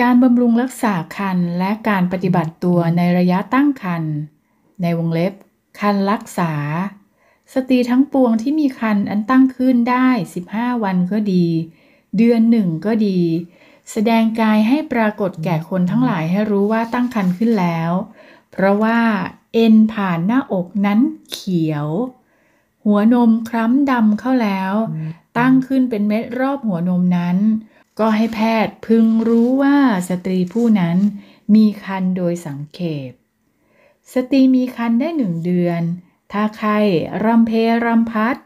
การบำรุงรักษาคันและการปฏิบัติตัวในระยะตั้งคัน ในวงเล็บคันรักษา สตรีทั้งปวงที่มีคันอันตั้งขึ้นได้ 15 วันก็ดี เดือนหนึ่งก็ดี แสดงกายให้ปรากฏแก่คนทั้งหลายให้รู้ว่าตั้งคันขึ้นแล้ว เพราะว่าเอ็นผ่านหน้าอกนั้นเขียว หัวนมคล้ำดำเข้าแล้ว ตั้งขึ้นเป็นเม็ดรอบหัวนมนั้นก็ให้แพทย์พึงรู้ว่าสตรีผู้นั้นมีคันโดยสังเขปสตรีมีคันได้หนึ่งเดือน ถ้าไขรรำเพรำพัด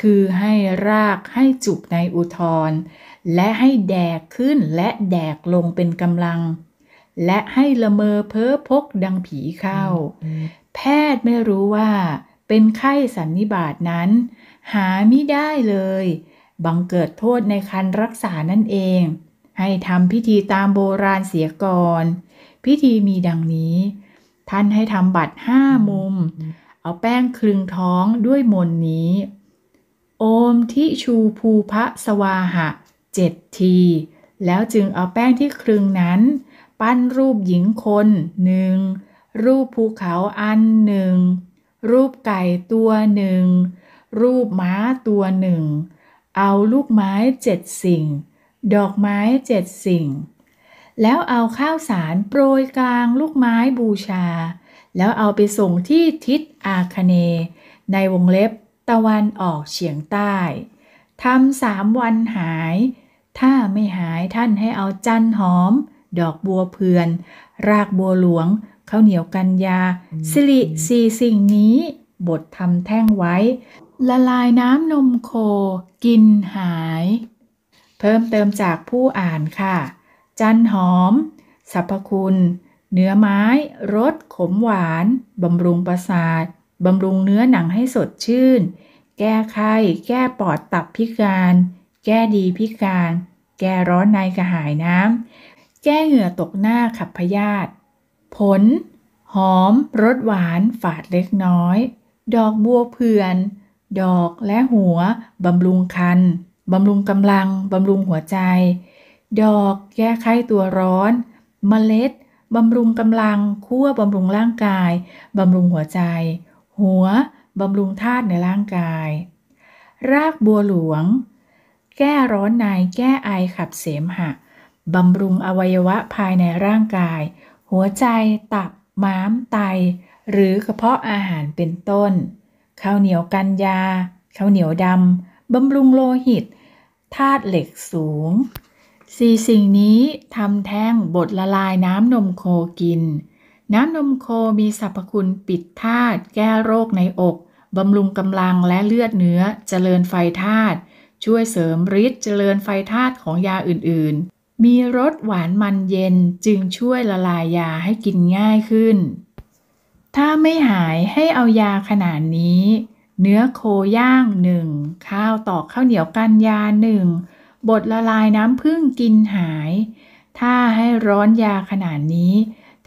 คือให้รากให้จุกในอุทธร และให้แดกขึ้นและแดกลงเป็นกำลัง และให้ละเมอเพ้อพกดังผีเข้า แพทย์ไม่รู้ว่าเป็นไข้สันนิบาตนั้น หาไม่ได้เลยบังเกิดโทษในคันรักษานั่นเอง ให้ทำพิธีตามโบราณเสียก่อน พิธีมีดังนี้ ท่านให้ทำบัตรห้ามุม เอาแป้งคลึงท้องด้วยมนนี้ โอมทิชูภูพระสวาหะเจ็ดที แล้วจึงเอาแป้งที่คลึงนั้น ปั้นรูปหญิงคนหนึ่ง รูปภูเขาอันหนึ่ง รูปไก่ตัวหนึ่ง รูปม้าตัวหนึ่งเอาลูกไม้เจ็ดสิ่ง ดอกไม้เจ็ดสิ่ง แล้วเอาข้าวสารโปรยกลางลูกไม้บูชา แล้วเอาไปส่งที่ทิศอาคเน ในวงเล็บตะวันออกเฉียงใต้ทำสามวันหาย ถ้าไม่หายท่านให้เอาจันหอม ดอกบัวเพื่อน รากบัวหลวง ข้าวเหนียวกันยา สิริสี่สิ่งนี้ บททำแท่งไว้ละลายน้ำนมโค กินหาย เพิ่มเติมจากผู้อ่านค่ะ จันหอมสรรพคุณ เนื้อไม้ รส ขมหวาน บำรุงประสาท บำรุงเนื้อหนังให้สดชื่น แก้ไข้ แก้ปอดตับพิการ แก้ดีพิการ แก้ร้อนในกระหายน้ำแก้เหงื่อตกหน้าขับพยาธิผล หอม รสหวานฝาดเล็กน้อย ดอกบัวเพื่อนดอกและหัวบำรุงคันบำรุงกำลัง บำรุงหัวใจ ดอก แก้ไขตัวร้อน เมล็ดบำรุงกำลังคั่วบำรุงร่างกาย บำรุงหัวใจ หัวบำรุงธาตุในร่างกาย รากบัวหลวง แก้ร้อนใน แก้ไอขับเสมหะ บำรุงอวัยวะภายในร่างกาย หัวใจ ตับ ม้าม ไต หรือกระเพาะอาหารเป็นต้นข้าวเหนียวกันยา ข้าวเหนียวดำบำรุงโลหิตธาตุเหล็กสูงสี่สิ่งนี้ ทำแท่งบดละลายน้ำนมโคกิน น้ำนมโคมีสรรพคุณปิดธาตุแก้โรคในอกบำรุงกำลังและเลือดเนื้อเจริญไฟธาตุช่วยเสริมฤทธิ์เจริญไฟธาตุของยาอื่นๆ มีรสหวานมันเย็นจึงช่วยละลายยาให้กินง่ายขึ้นถ้าไม่หายให้เอายาขนาดนี้ เนื้อโคย่างหนึ่ง ข้าวตอกข้าวเหนียวกันยาหนึ่งบดละลายน้ำผึ้งกินหาย ถ้าให้ร้อนยาขนาดนี้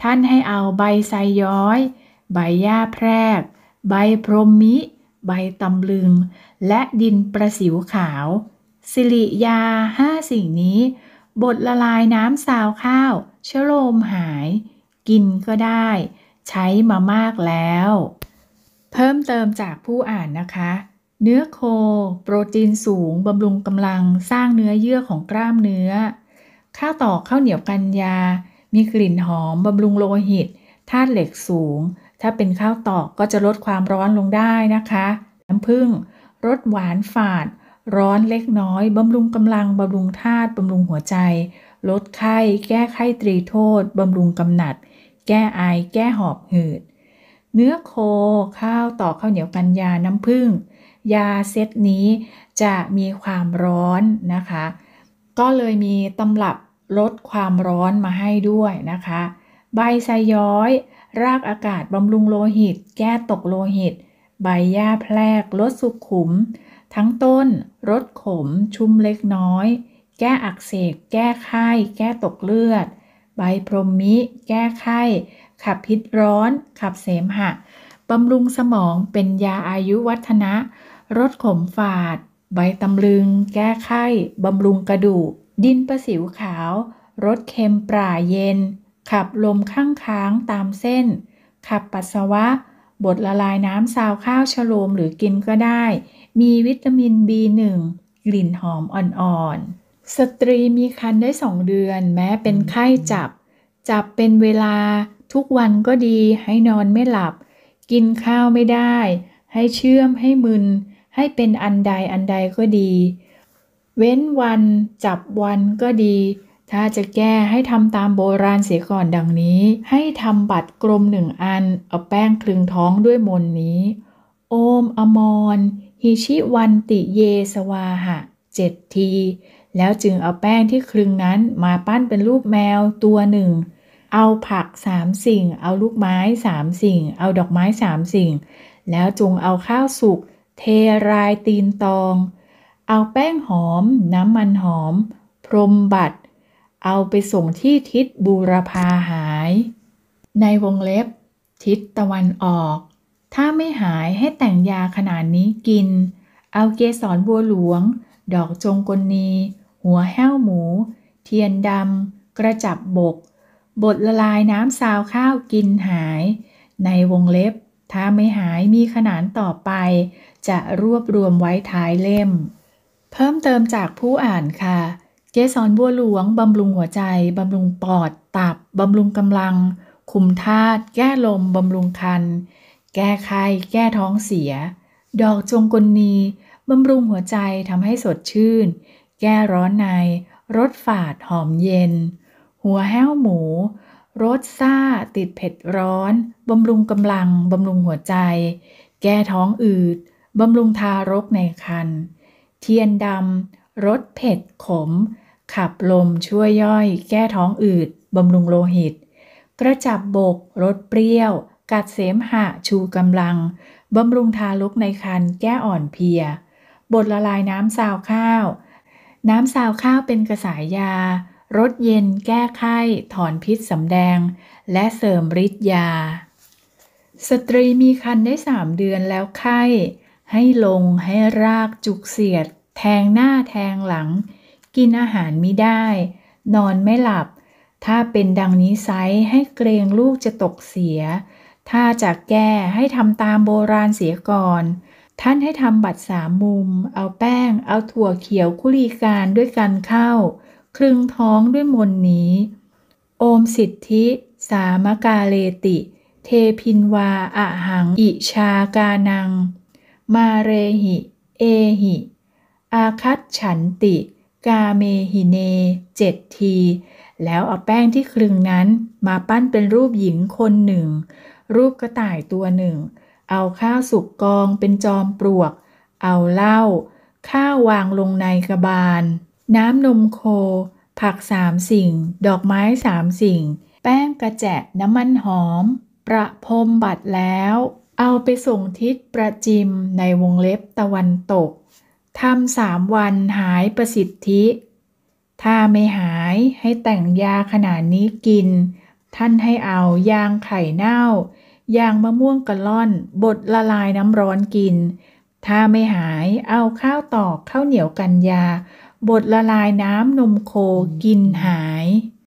ท่านให้เอาใบไซย้อย ใบหญ้าแพรก ใบพรมมิ ใบตำลึง และดินประสิวขาวสิริยาห้าสิ่งนี้ บดละลายน้ำซาวข้าวเชื้อโรมหาย กินก็ได้ใช้มามากแล้ว เพิ่มเติมจากผู้อ่านนะคะ เนื้อโค โปรตีนสูงบำรุงกำลังสร้างเนื้อเยื่อของกล้ามเนื้อ ข้าวตอกข้าวเหนียวกันยามีกลิ่นหอมบำรุงโลหิตธาตุเหล็กสูง ถ้าเป็นข้าวตอกก็จะลดความร้อนลงได้นะคะน้ำผึ้งรสหวานฝาด ร้อนเล็กน้อยบำรุงกำลังบำรุงธาตุบำรุงหัวใจ ลดไข้ แก้ไข้ตรีโทษบำรุงกำหนัดแก้ไอแก้หอบหืด เนื้อโค ข้าวต่อข้าวเหนียวกัญญาน้ำผึ้ง ยาเซตนี้จะมีความร้อนนะคะ ก็เลยมีตำรับลดความร้อนมาให้ด้วยนะคะ ใบไซย้อย รากอากาศบำรุงโลหิต แก้ตกโลหิต ใบหญ้าแพรกลดสุขุม ทั้งต้นลดขม ชุ่มเล็กน้อย แก้อักเสบ แก้ไข้ แก้ตกเลือดใบพรมมิ แก้ไข้ ขับพิษร้อน ขับเสมหะ บำรุงสมอง เป็นยาอายุวัฒนะรสขมฝาด ใบตำลึง แก้ไข้ บำรุงกระดูกดินประสิวขาว รสเค็มปร่าเย็น ขับลมข้างค้างตามเส้น ขับปัสสาวะ บดละลายน้ำซาวข้าวชโลมหรือกินก็ได้ มีวิตามิน B1 กลิ่นหอมอ่อนๆสตรีมีครรภ์ได้สองเดือน แม้เป็นไข้จับ จับเป็นเวลาทุกวันก็ดีให้นอนไม่หลับ กินข้าวไม่ได้ ให้เชื่อมให้มึน ให้เป็นอันใดอันใดก็ดี เว้นวัน จับวันก็ดี ถ้าจะแก้ให้ทำตามโบราณเสียก่อนดังนี้ ให้ทำบัตรกลมหนึ่งอันเอาแป้งคลึงท้องด้วยมนนี้ โอมอมรหิชิวันติเยสวาหะเจ็ดทีแล้วจึงเอาแป้งที่คลึงนั้นมาปั้นเป็นรูปแมวตัวหนึ่ง เอาผักสามสิ่ง เอาลูกไม้สามสิ่ง เอาดอกไม้สามสิ่ง แล้วจงเอาข้าวสุก เทรายตีนตอง เอาแป้งหอม น้ำมันหอม พรมบัตรเอาไปส่งที่ทิศบูรพาหาย ในวงเล็บ ทิศตะวันออก ถ้าไม่หายให้แต่งยาขนาดนี้กิน เอาเกสรบัวหลวง ดอกจงกลนีหัวแห้วหมู เทียนดำ กระจับบกบดละลายน้ำซาวข้าวกินหาย ในวงเล็บ ถ้าไม่หายมีขนานต่อไป จะรวบรวมไว้ท้ายเล่ม เพิ่มเติมจากผู้อ่านค่ะ เกสรบัวหลวง บำรุงหัวใจ บำรุงปอดตับ บำรุงกำลัง คุมธาตุแก้ลม บำรุงคัน แก้ไขแก้ท้องเสีย ดอกจงกลนี บำรุงหัวใจทำให้สดชื่นแก้ร้อนใน รสฝาดหอมเย็น หัวแห้วหมู รสซ่าติดเผ็ดร้อน บำรุงกำลังบำรุงหัวใจ แก้ท้องอืด บำรุงทารกในครรภ์ เทียนดำ รสเผ็ดขม ขับลมช่วยย่อย แก้ท้องอืดบำรุงโลหิต กระจับบก รสเปรี้ยว กัดเสมหะชูกำลัง บำรุงทารกในครรภ์ แก้อ่อนเพลียบดละลายน้ำซาวข้าวน้ำซาวข้าวเป็นกระสายยา รสเย็นแก้ไข้ ถอนพิษสำแดง และเสริมฤทธิ์ยา สตรีมีคันได้สามเดือนแล้วไข้ ให้ลงให้รากจุกเสียด แทงหน้าแทงหลัง กินอาหารไม่ได้ นอนไม่หลับ ถ้าเป็นดังนี้ไซให้เกรงลูกจะตกเสีย ถ้าจะแก้ให้ทำตามโบราณเสียก่อนท่านให้ทำบัตรสามมุม เอาแป้ง เอาถั่วเขียวคุรีการด้วยกันเข้า ครึงท้องด้วยมนนี้ โอมสิทธิ สามกาเลติ เทพินวาอะหัง อิชากานัง มาเรหิเอหิ อาคัตฉันติ กาเมหิเนเจ็ดที แล้วเอาแป้งที่ครึงนั้น มาปั้นเป็นรูปหญิงคนหนึ่ง รูปกระต่ายตัวหนึ่งเอาข้าวสุกกองเป็นจอมปลวก เอาเหล้าข้าววางลงในกระบาล น้ำนมโค ผักสามสิ่ง ดอกไม้สามสิ่ง แป้งกระแจะน้ำมันหอม ประพรมบัดแล้ว เอาไปส่งทิศประจิมในวงเล็บตะวันตก ทำสามวันหายประสิทธิ ถ้าไม่หายให้แต่งยาขนาดนี้กิน ท่านให้เอายางไข่เน่าอย่างมะม่วงกะล่อนบดละลายน้ำร้อนกิน ถ้าไม่หายเอาข้าวตอกข้าวเหนียวกันยาบดละลายน้ำนมโคกินหาย